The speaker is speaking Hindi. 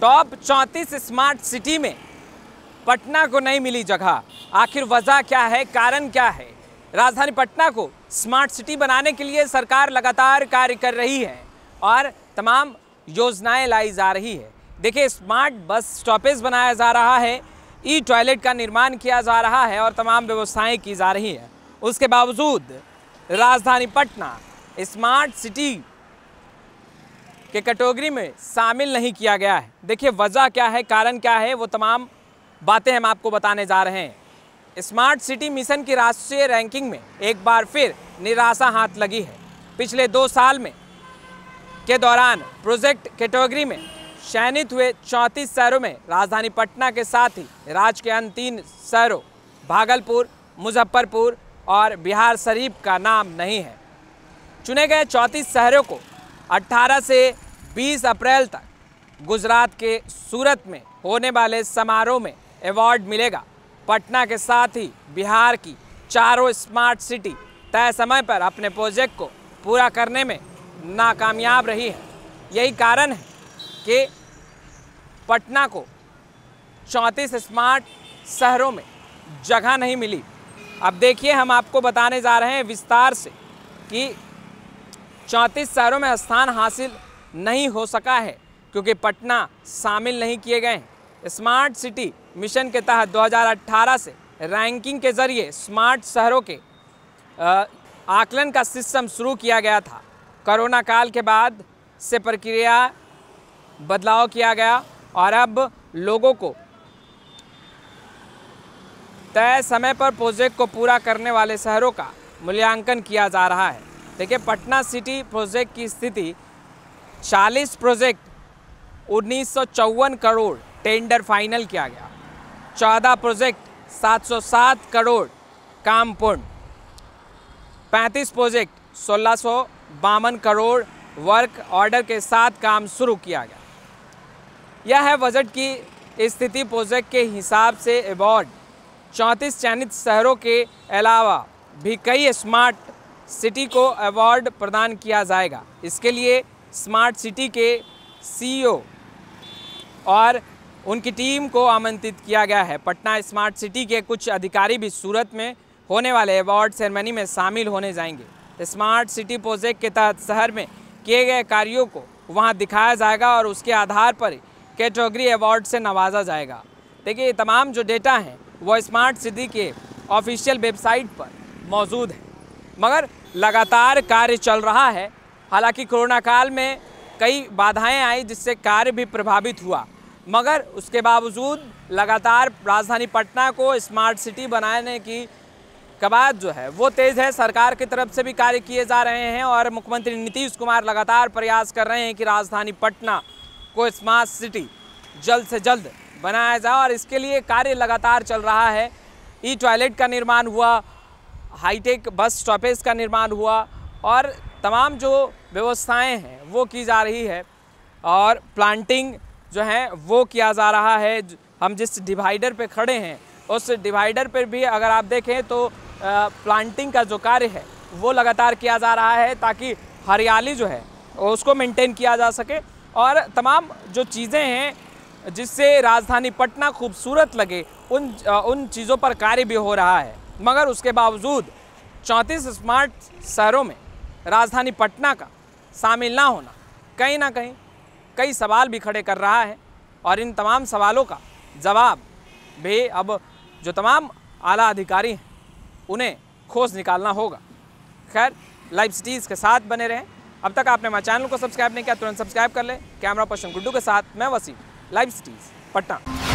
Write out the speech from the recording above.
टॉप चौंतीस स्मार्ट सिटी में पटना को नहीं मिली जगह आखिर वजह क्या है कारण क्या है राजधानी पटना को स्मार्ट सिटी बनाने के लिए सरकार लगातार कार्य कर रही है और तमाम योजनाएं लाई जा रही है देखिए स्मार्ट बस स्टॉपेज बनाया जा रहा है ई टॉयलेट का निर्माण किया जा रहा है और तमाम व्यवस्थाएं की जा रही हैं उसके बावजूद राजधानी पटना स्मार्ट सिटी के कैटेगरी में शामिल नहीं किया गया है देखिए वजह क्या है कारण क्या है वो तमाम बातें हम आपको बताने जा रहे हैं स्मार्ट सिटी मिशन की राष्ट्रीय रैंकिंग में एक बार फिर निराशा हाथ लगी है पिछले दो साल में के दौरान प्रोजेक्ट कैटेगरी में चयनित हुए चौंतीस शहरों में राजधानी पटना के साथ ही राज्य के अन्य तीन शहरों भागलपुर मुजफ्फरपुर और बिहार शरीफ का नाम नहीं है चुने गए चौंतीस शहरों को 18 से 20 अप्रैल तक गुजरात के सूरत में होने वाले समारोह में अवार्ड मिलेगा पटना के साथ ही बिहार की चारों स्मार्ट सिटी तय समय पर अपने प्रोजेक्ट को पूरा करने में नाकामयाब रही है यही कारण है कि पटना को चौंतीस स्मार्ट शहरों में जगह नहीं मिली अब देखिए हम आपको बताने जा रहे हैं विस्तार से कि चौंतीस शहरों में स्थान हासिल नहीं हो सका है क्योंकि पटना शामिल नहीं किए गए हैं स्मार्ट सिटी मिशन के तहत 2018 से रैंकिंग के जरिए स्मार्ट शहरों के आकलन का सिस्टम शुरू किया गया था कोरोना काल के बाद से प्रक्रिया बदलाव किया गया और अब लोगों को तय समय पर प्रोजेक्ट को पूरा करने वाले शहरों का मूल्यांकन किया जा रहा है देखिए पटना सिटी प्रोजेक्ट की स्थिति 40 प्रोजेक्ट उन्नीस करोड़ टेंडर फाइनल किया गया 14 प्रोजेक्ट 707 करोड़ काम पूर्ण पैंतीस प्रोजेक्ट सोलह करोड़ वर्क ऑर्डर के साथ काम शुरू किया गया यह है बजट की स्थिति प्रोजेक्ट के हिसाब से अवार्ड चौंतीस चयनित शहरों के अलावा भी कई स्मार्ट सिटी को अवार्ड प्रदान किया जाएगा इसके लिए स्मार्ट सिटी के सीईओ और उनकी टीम को आमंत्रित किया गया है पटना स्मार्ट सिटी के कुछ अधिकारी भी सूरत में होने वाले अवार्ड सेरेमनी में शामिल होने जाएंगे स्मार्ट सिटी प्रोजेक्ट के तहत शहर में किए गए कार्यों को वहां दिखाया जाएगा और उसके आधार पर कैटेगरी अवार्ड से नवाजा जाएगा देखिए ये तमाम जो डेटा हैं वो स्मार्ट सिटी के ऑफिशियल वेबसाइट पर मौजूद हैं मगर लगातार कार्य चल रहा है हालांकि कोरोना काल में कई बाधाएं आई जिससे कार्य भी प्रभावित हुआ मगर उसके बावजूद लगातार राजधानी पटना को स्मार्ट सिटी बनाने की कबाद जो है वो तेज़ है सरकार की तरफ से भी कार्य किए जा रहे हैं और मुख्यमंत्री नीतीश कुमार लगातार प्रयास कर रहे हैं कि राजधानी पटना को स्मार्ट सिटी जल्द से जल्द बनाया जाए और इसके लिए कार्य लगातार चल रहा है ई टॉयलेट का निर्माण हुआ हाईटेक बस स्टॉपेज का निर्माण हुआ और तमाम जो व्यवस्थाएं हैं वो की जा रही है और प्लांटिंग जो है वो किया जा रहा है हम जिस डिवाइडर पे खड़े हैं उस डिवाइडर पर भी अगर आप देखें तो आ, प्लांटिंग का जो कार्य है वो लगातार किया जा रहा है ताकि हरियाली जो है उसको मेंटेन किया जा सके और तमाम जो चीज़ें हैं जिससे राजधानी पटना खूबसूरत लगे उन उन चीज़ों पर कार्य भी हो रहा है मगर उसके बावजूद चौंतीस स्मार्ट शहरों में राजधानी पटना का शामिल ना होना कहीं ना कहीं कई सवाल भी खड़े कर रहा है और इन तमाम सवालों का जवाब भी अब जो तमाम आला अधिकारी हैं उन्हें खोज निकालना होगा खैर लाइव सिटीज़ के साथ बने रहें अब तक आपने हमारे चैनल को सब्सक्राइब नहीं किया तुरंत सब्सक्राइब कर लें कैमरा पर्सन गुड्डू के साथ मैं वसीम लाइव सिटीज़ पटना